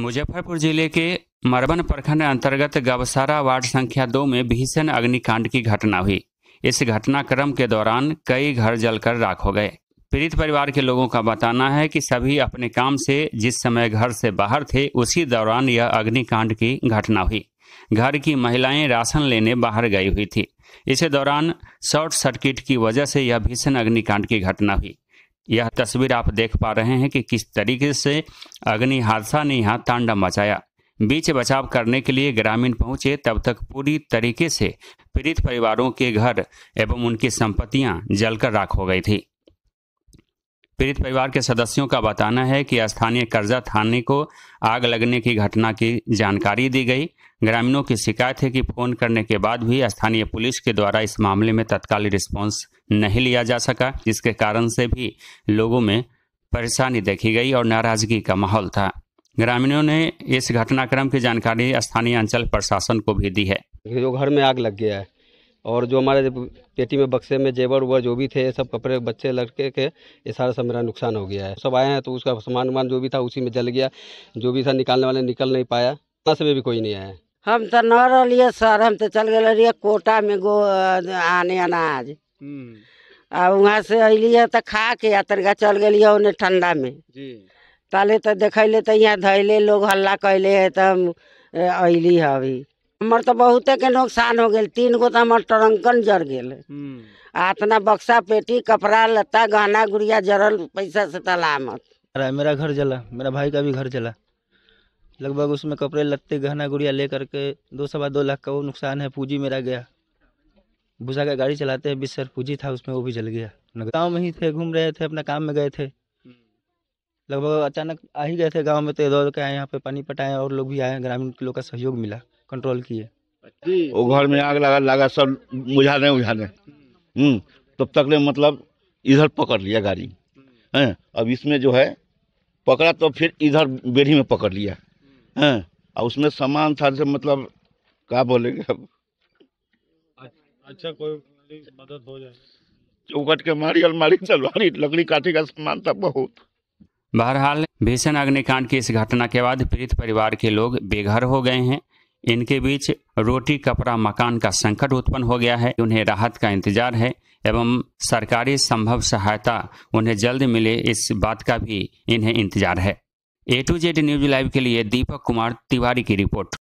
मुजफ्फरपुर जिले के मरबन प्रखंड अंतर्गत गवसारा वार्ड संख्या दो में भीषण अग्निकांड की घटना हुई इस घटनाक्रम के दौरान कई घर जलकर राख हो गए पीड़ित परिवार के लोगों का बताना है कि सभी अपने काम से जिस समय घर से बाहर थे उसी दौरान यह अग्निकांड की घटना हुई घर की महिलाएं राशन लेने बाहर गई हुई थी इसी दौरान शॉर्ट सर्किट की वजह से यह भीषण अग्निकांड की घटना हुई यह तस्वीर आप देख पा रहे हैं कि किस तरीके से अग्नि हादसा ने यहाँ तांडव मचाया बीच बचाव करने के लिए ग्रामीण पहुंचे तब तक पूरी तरीके से पीड़ित परिवारों के घर एवं उनकी संपत्तियां जलकर राख हो गई थी पीड़ित परिवार के सदस्यों का बताना है कि स्थानीय कर्जा थाने को आग लगने की घटना की जानकारी दी गई ग्रामीणों की शिकायत है कि फोन करने के बाद भी स्थानीय पुलिस के द्वारा इस मामले में तत्काल रिस्पांस नहीं लिया जा सका जिसके कारण से भी लोगों में परेशानी देखी गई और नाराजगी का माहौल था ग्रामीणों ने इस घटनाक्रम की जानकारी स्थानीय अंचल प्रशासन को भी दी है जो घर में आग लग गया है और जो हमारे पेटी में बक्से में जेवर उवर जो भी थे ये सब कपड़े बच्चे लड़के के ये सारा सब मेरा नुकसान हो गया है सब आए हैं तो उसका सामान वामान जो भी था उसी में जल गया जो भी था निकालने वाले निकल नहीं पाया ना से भी कोई नहीं आया हम तो न रहिए सर हम तो चल गए रहिए कोटा में गो आने अनाज आ हम्म। वहाँ से अलिए तो खा के या तनिका चल गए उन्हें ठंडा में ताले तो देखे तो यहाँ धैले लोग हल्ला कैले है तो हम अली है अभी हमार तो बहुत के नुकसान हो गए तीन गो तो हमार टरंकन जर गए इतना हम्म। बक्सा पेटी कपड़ा लत्ता गहना गुड़िया जरल पैसा से तलामत मेरा घर जला मेरा भाई का भी घर जला लगभग उसमें कपड़े लत्ते गहना गुड़िया ले करके दो सवा दो लाख का वो नुकसान है पूंजी मेरा गया भूसा का गाड़ी चलाते हैं बिस्सर पूजी था उसमें वो भी जल गया गाँव में ही थे घूम रहे थे अपना काम में गए थे लगभग अचानक आ ही गए थे गाँव में तो दौड़ के आए यहाँ पे पानी पटाए और लोग भी आए ग्रामीण लोग का सहयोग मिला कंट्रोल किए वो घर में आग लगा लगा सब बुझाने उझाने हम्म, तब तक ने मतलब इधर पकड़ लिया गाड़ी हैं अब इसमें जो है पकड़ा तो फिर इधर बेढ़ी में पकड़ लिया हैं और उसमें सामान था जैसे मतलब क्या बोलेंगे अब अच्छा कोई मदद हो जाए चौकट के मारी अलमारी तलवारी लकड़ी काटे का सामान था बहुत बहरहाल भीषण अग्निकांड की इस घटना के बाद पीड़ित परिवार के लोग बेघर हो गए हैं इनके बीच रोटी कपड़ा मकान का संकट उत्पन्न हो गया है उन्हें राहत का इंतजार है एवं सरकारी संभव सहायता उन्हें जल्द मिले इस बात का भी इन्हें इंतजार है A to Z news live के लिए दीपक कुमार तिवारी की रिपोर्ट